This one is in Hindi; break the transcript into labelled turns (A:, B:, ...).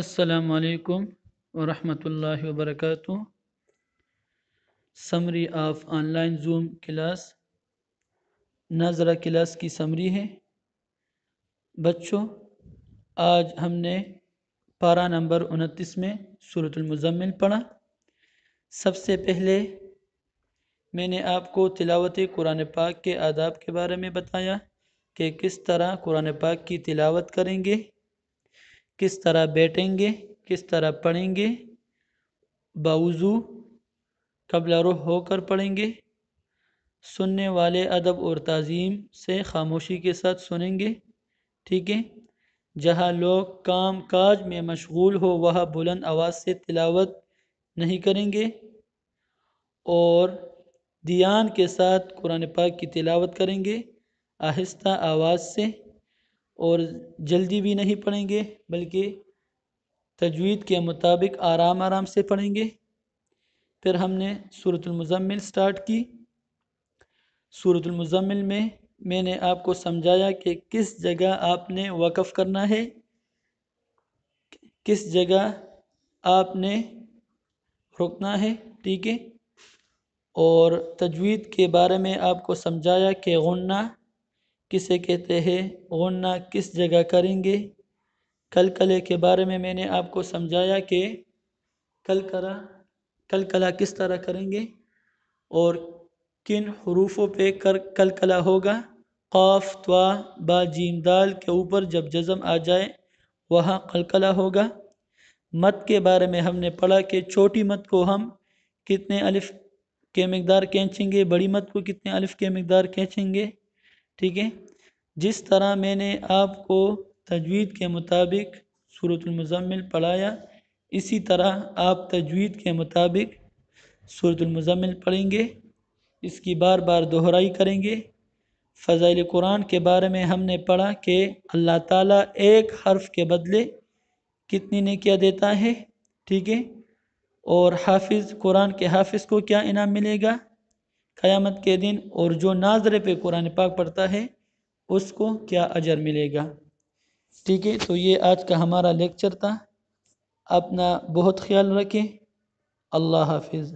A: असलकम वरहमल वरक summary of online Zoom class नाजरा क्लास की समरी है बच्चों आज हमने पारा नंबर उनतीस में सूरतमज़म्मिल पढ़ा सबसे पहले मैंने आपको तिलावत कुरान पाक के आदाब के बारे में बताया कि किस तरह कुरान पाक की तिलावत करेंगे किस तरह बैठेंगे किस तरह पढ़ेंगे बावजू रुख होकर पढ़ेंगे सुनने वाले अदब और तज़ीम से खामोशी के साथ सुनेंगे ठीक है जहाँ लोग काम काज में मशगूल हो वह बुलंद आवाज़ से तिलावत नहीं करेंगे और ध्यान के साथ कुरान पाक की तिलावत करेंगे आहिस्ता आवाज़ से और जल्दी भी नहीं पढ़ेंगे बल्कि तजवीद के मुताबिक आराम आराम से पढ़ेंगे फिर हमने सूरतमज़म्मिल स्टार्ट की सूरतमज़म्मिल में मैंने आपको समझाया कि किस जगह आपने वक़ करना है किस जगह आपने रुकना है ठीक है और तजवीद के बारे में आपको समझाया कि गुन्ना किसे कहते हैं ओढ़ना किस जगह करेंगे कलकले के बारे में मैंने आपको समझाया कि कल कलकला किस तरह करेंगे और किन हरूफों पे कर कलकला होगा खौफ त्वा बाजीम दाल के ऊपर जब जज़म आ जाए वहाँ कलकला होगा मत के बारे में हमने पढ़ा कि छोटी मत को हम कितने अलिफ के मकदार खींचेंगे बड़ी मत को कितने अलिफ के मकदार खींचेंगे ठीक है जिस तरह मैंने आपको तजवीद के मुताबिक सूरतमज़म्मिल पढ़ाया इसी तरह आप तजवीद के मुताबिक सूरतमज़म्मिल पढ़ेंगे इसकी बार बार दोहराई करेंगे फजाइल कुरान के बारे में हमने पढ़ा कि अल्लाह ताला एक हर्फ के बदले कितनी नेकियां देता है ठीक है और हाफिज़ कुरान के हाफिज़ को क्या इनाम मिलेगा क़यामत के दिन और जो नाजरे पे कुरान पाक पढ़ता है उसको क्या अजर मिलेगा ठीक है तो ये आज का हमारा लेक्चर था अपना बहुत ख्याल रखें अल्लाह हाफिज़